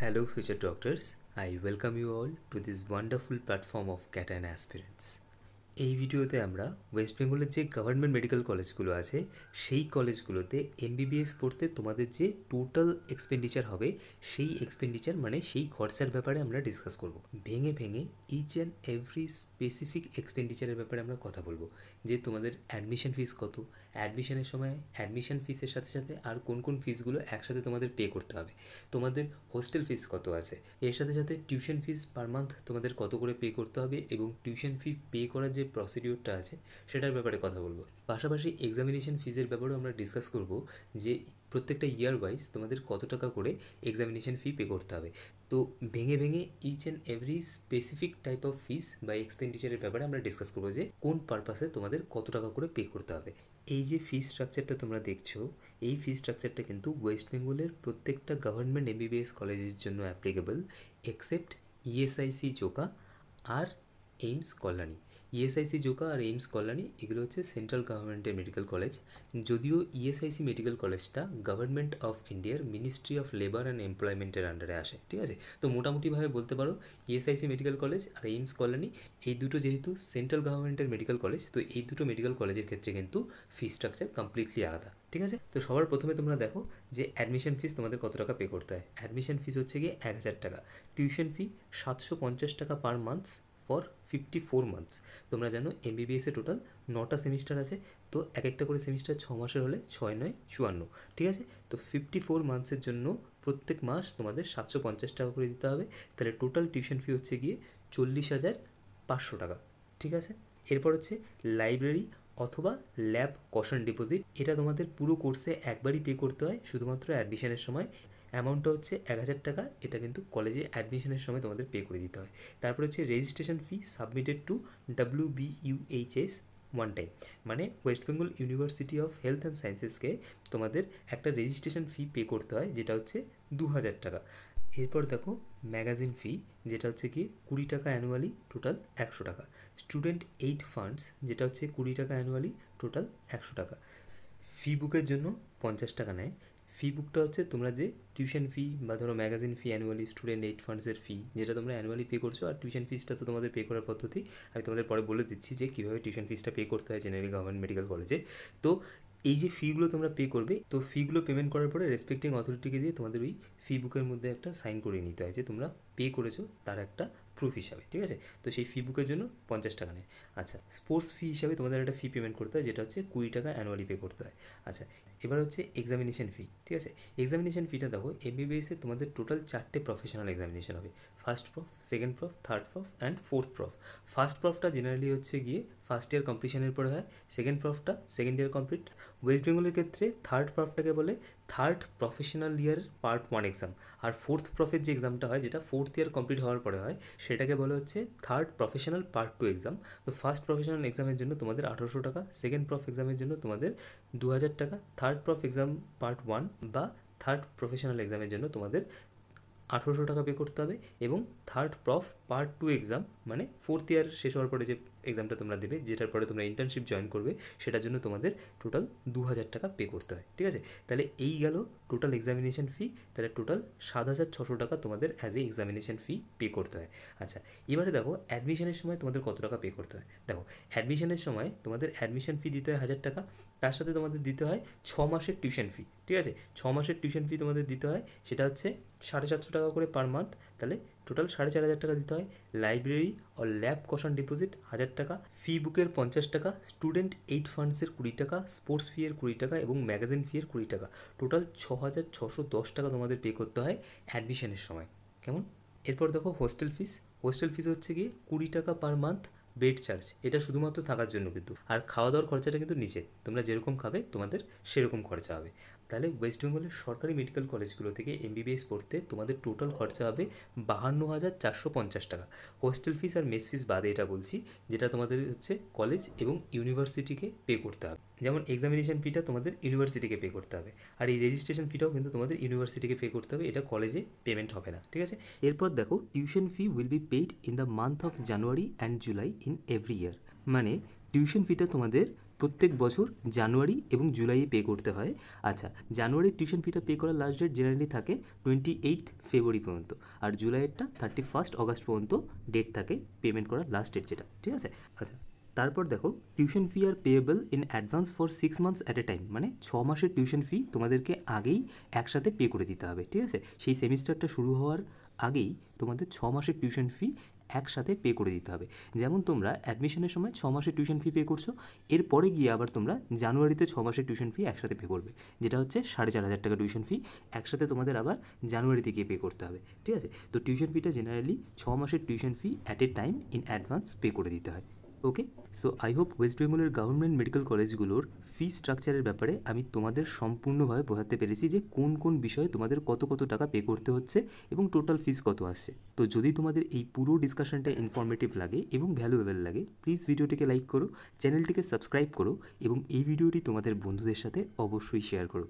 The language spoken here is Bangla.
Hello future doctors, I welcome you all to this wonderful platform of Cat and Aspirants. এই ভিডিওতে আমরা ওয়েস্ট বেঙ্গলের যে গভর্নমেন্ট মেডিকেল কলেজগুলো আছে সেই কলেজগুলোতে এমবিবিএস পড়তে তোমাদের যে টোটাল এক্সপেন্ডিচার হবে সেই এক্সপেন্ডিচার মানে সেই খরচার ব্যাপারে আমরা ডিসকাস করব ভেঙে ভেঙে ইচ অ্যান্ড এভরি স্পেসিফিক এক্সপেন্ডিচারের ব্যাপারে আমরা কথা বলবো যে তোমাদের অ্যাডমিশন ফিস কত অ্যাডমিশনের সময় অ্যাডমিশন ফিসের সাথে সাথে আর কোন কোন ফিসগুলো একসাথে তোমাদের পে করতে হবে তোমাদের হোস্টেল ফিস কত আছে এর সাথে সাথে টিউশন ফিস পার মান্থ তোমাদের কত করে পে করতে হবে এবং টিউশন ফি পে করার যে প্রসিডিউরটা আছে সেটার ব্যাপারে কথা বলবো পাশাপাশি এক্সামিনেশন ফিজের ব্যাপারেও আমরা ডিসকাস করব যে প্রত্যেকটা ইয়ার ওয়াইজ তোমাদের কত টাকা করে এক্সামিনেশন ফি পে করতে হবে তো ভেঙে ভেঙে each and every specific type of fees বা এক্সপেন্ডিচারের ব্যাপারে আমরা ডিসকাস করবো যে কোন পারপাসে তোমাদের কত টাকা করে পে করতে হবে এই যে ফি স্ট্রাকচারটা তোমরা দেখছো এই ফি স্ট্রাকচারটা কিন্তু ওয়েস্ট বেঙ্গলের প্রত্যেকটা গভর্নমেন্ট এমবিবিএস কলেজের জন্য অ্যাপ্লিকেবল এক্সেপ্ট ইএসআইসি চোকা আর AIIMS Kalyani ESIC e Joka আর এইমস কল্যাণী এগুলো হচ্ছে সেন্ট্রাল গভর্নমেন্টের মেডিকেল কলেজ যদিও ইএসআইসি e মেডিকেল কলেজটা গভর্নমেন্ট অফ ইন্ডিয়ার মিনিস্ট্রি অফ লেবার অ্যান্ড এমপ্লয়মেন্টের আন্ডারে আসে ঠিক আছে তো মোটামুটিভাবে বলতে পারো ইএসআইসি e মেডিকেল কলেজ আর এইমস কল্যাণী এই দুটো যেহেতু সেন্ট্রাল গভর্নমেন্টের মেডিকেল কলেজ তো এই দুটো মেডিকেল কলেজের ক্ষেত্রে কিন্তু ফি স্ট্রাকচার কমপ্লিটলি আলাদা ঠিক আছে তো সবার প্রথমে তোমরা দেখো যে অ্যাডমিশন ফিস তোমাদের কত টাকা পে করতে হয় অ্যাডমিশন ফিস হচ্ছে গিয়ে এক হাজার টাকা টিউশন ফি সাতশো পঞ্চাশ টাকা per months for fifty four months তোমরা জানো এমবিবিএসে টোটাল নটা সেমিস্টার আছে তো এক একটা করে সেমিস্টার ছ মাসের হলে ছয় নয় চুয়ান্ন ঠিক আছে তো ফিফটি ফোর মান্থসের জন্য প্রত্যেক মাস তোমাদের সাতশো পঞ্চাশ টাকা করে দিতে হবে তাহলে টোটাল টিউশন ফি হচ্ছে গিয়ে চল্লিশ হাজার পাঁচশো টাকা ঠিক আছে এরপর হচ্ছে লাইব্রেরি অথবা ল্যাব কশন ডিপোজিট এটা তোমাদের পুরো কোর্সে একবারই পে করতে হয় শুধুমাত্র অ্যাডমিশনের সময় অ্যামাউন্টটা হচ্ছে এক হাজার টাকা এটা কিন্তু কলেজে অ্যাডমিশনের সময় তোমাদের পে করে দিতে হয় তারপর হচ্ছে registration fee submitted to W B S one time মানে west Bengal university of health and সায়েন্সেসকে তোমাদের একটা রেজিস্ট্রেশন ফি পে করতে হয় যেটা হচ্ছে দু হাজার টাকা এরপর দেখো ম্যাগাজিন ফি যেটা হচ্ছে কি কুড়ি টাকা অ্যানুয়ালি টোটাল একশো টাকা স্টুডেন্ট এইড ফান্ডস যেটা হচ্ছে কুড়ি টাকা অ্যানুয়ালি টোটাল একশো টাকা ফি বুকের জন্য পঞ্চাশ টাকা নেয় ফি বুকটা হচ্ছে তোমরা যে টিউশন ফি বা ধরো magazine fee annually student aid ফান্ডসের ফি যেটা তোমরা অ্যানুয়ালি পে করছো আর টিউশন ফিসটা তো তোমাদের পে করার পদ্ধতি আমি তোমাদের পরে বলে দিচ্ছি যে কীভাবে টিউশন ফিসটা পে করতে হয় জেনারেল গভর্নমেন্ট মেডিকেল কলেজে তো এই যে ফিগুলো তোমরা পে করবে তো ফিগুলো পেমেন্ট করার পরে রেসপেক্টিং অথরিটিকে দিয়ে তোমাদের ওই ফি বুকের মধ্যে একটা সাইন করে নিতে হয় যে তোমরা পে করেছো তার একটা প্রুফ হিসাবে ঠিক আছে তো সেই ফি বুকের জন্য পঞ্চাশ টাকা নেয় আচ্ছা স্পোর্টস ফি হিসাবে তোমাদের একটা ফি পেমেন্ট করতে হয় যেটা হচ্ছে কুড়ি টাকা অ্যানুয়ালি পে করতে হয় আচ্ছা এবার হচ্ছে এক্সামিনেশন ফি ঠিক আছে এক্সামিনেশন ফিটা দেখো এমবিবিএসে তোমাদের টোটাল চারটে প্রফেশনাল এক্সামিনেশন হবে first prof second prof third prof and fourth prof first প্রফটা জেনারেলি হচ্ছে গিয়ে ফার্স্ট ইয়ার কম্পিটিশনের পরে হয় সেকেন্ড প্রফটা সেকেন্ড ইয়ার কমপ্লিট ওয়েস্ট বেঙ্গলের ক্ষেত্রে থার্ড প্রফটাকে বলে third professional year part one exam আর ফোর্থ প্রফের যে এক্সামটা হয় যেটা ফোর্থ ইয়ার কমপ্লিট হওয়ার পরে হয় সেটাকে বলা হচ্ছে third professional part two exam তো ফার্স্ট প্রফেশনাল এক্সামের জন্য তোমাদের আঠারোশো টাকা সেকেন্ড প্রফ এক্সামের জন্য তোমাদের দু হাজার টাকা third prof exam part one বা থার্ড প্রফেশনাল এক্সামের জন্য তোমাদের আঠেরোশো টাকা পে করতে হবে এবং third prof part two exam মানে ফোর্থ ইয়ার শেষ হওয়ার পরে যে এক্সামটা তোমরা দেবে যেটার পরে তোমরা ইন্টার্নশিপ জয়েন করবে সেটার জন্য তোমাদের টোটাল দু হাজার টাকা পে করতে হয় ঠিক আছে তাহলে এই গেল টোটাল এক্সামিনেশন ফি তাহলে টোটাল সাত হাজার ছশো টাকা তোমাদের as a examination fee pay করতে হয় আচ্ছা এবারে দেখো অ্যাডমিশনের সময় তোমাদের কত টাকা পে করতে হয় দেখো অ্যাডমিশনের সময় তোমাদের অ্যাডমিশন ফি দিতে হয় হাজার টাকা তার সাথে তোমাদের দিতে হয় ছ মাসের টিউশন ফি ঠিক আছে ছ মাসের টিউশন ফি তোমাদের দিতে হয় সেটা হচ্ছে সাড়ে সাতশো টাকা করে পার মান্থ তাহলে টোটাল সাড়ে চার হাজার টাকা দিতে হয় লাইব্রেরি ও ল্যাব কশন ডিপোজিট হাজার টাকা ফি বুকের পঞ্চাশ টাকা স্টুডেন্ট এইট ফান্ডসের কুড়ি টাকা স্পোর্টস ফি এর কুড়ি টাকা এবং ম্যাগাজিন ফি এর কুড়ি টাকা টোটাল ছ হাজার ছশো দশ টাকা তোমাদের পে করতে হয় অ্যাডমিশনের সময় কেমন এরপর দেখো হোস্টেল ফিস হোস্টেল ফিস হচ্ছে গিয়ে কুড়ি টাকা পার মান্থ বেড চার্জ এটা শুধুমাত্র থাকার জন্য কিন্তু আর খাওয়া দাওয়ার খরচাটা কিন্তু নিচে তোমরা যেরকম খাবে তোমাদের সেরকম খরচা হবে তাহলে ওয়েস্ট বেঙ্গলের সরকারি মেডিকেল কলেজগুলো থেকে এমবিবিএস পড়তে তোমাদের টোটাল খরচা হবে বাহান্ন হাজার চারশো পঞ্চাশ টাকা হোস্টেল ফিস আর মেস ফিস বাদে এটা বলছি যেটা তোমাদের হচ্ছে কলেজ এবং ইউনিভার্সিটিকে পে করতে হবে যেমন এক্সামিনেশন ফিটা তোমাদের ইউনিভার্সিটিকে পে করতে হবে আর এই রেজিস্ট্রেশন ফিটাও কিন্তু তোমাদের ইউনিভার্সিটিকে পে করতে হবে এটা কলেজে পেমেন্ট হবে না ঠিক আছে এরপর দেখো tuition fee will be paid in the month of January and July in every year মানে টিউশন ফিটা তোমাদের প্রত্যেক বছর জানুয়ারি এবং জুলাইয়ে পে করতে হয় আচ্ছা জানুয়ারির টিউশন ফিটা পে করার লাস্ট ডেট জেনারেলি থাকে টোয়েন্টি এইট ফেব্রুয়ারি পর্যন্ত আর জুলাইয়েরটা থার্টি ফার্স্ট অগাস্ট পর্যন্ত ডেট থাকে পেমেন্ট করার লাস্ট ডেট যেটা ঠিক আছে আচ্ছা তারপর দেখো tuition fee are payable in advance for six months at a time মানে ছ মাসের টিউশন ফি তোমাদেরকে আগেই একসাথে পে করে দিতে হবে ঠিক আছে সেই সেমিস্টারটা শুরু হওয়ার আগেই তোমাদের ছ মাসের টিউশন ফি একসাথে পে করে দিতে হবে যেমন তোমরা অ্যাডমিশনের সময় ছ মাসের টিউশন ফি পে করছো এরপরে গিয়ে আবার তোমরা জানুয়ারিতে ছ মাসের টিউশন ফি একসাথে পে করবে যেটা হচ্ছে সাড়ে চার হাজার টাকা টিউশন ফি একসাথে তোমাদের আবার জানুয়ারিতে গিয়ে পে করতে হবে ঠিক আছে তো টিউশন ফিটা জেনারেলি ছ মাসের tuition fee at a time in advance pay করে দিতে হয় okay so I hope west বেঙ্গলের গভর্নমেন্ট মেডিকেল কলেজগুলোর ফি স্ট্রাকচারের ব্যাপারে আমি তোমাদের সম্পূর্ণভাবে বোঝাতে পেরেছি যে কোন কোন বিষয়ে তোমাদের কত কত টাকা পে করতে হচ্ছে এবং টোটাল ফিস কত আছে তো যদি তোমাদের এই পুরো ডিসকাশনটা ইনফরমেটিভ লাগে এবং ভ্যালুয়েবল লাগে প্লিজ ভিডিওটিকে লাইক করো চ্যানেলটিকে সাবস্ক্রাইব করো এবং এই ভিডিওটি তোমাদের বন্ধুদের সাথে অবশ্যই শেয়ার করো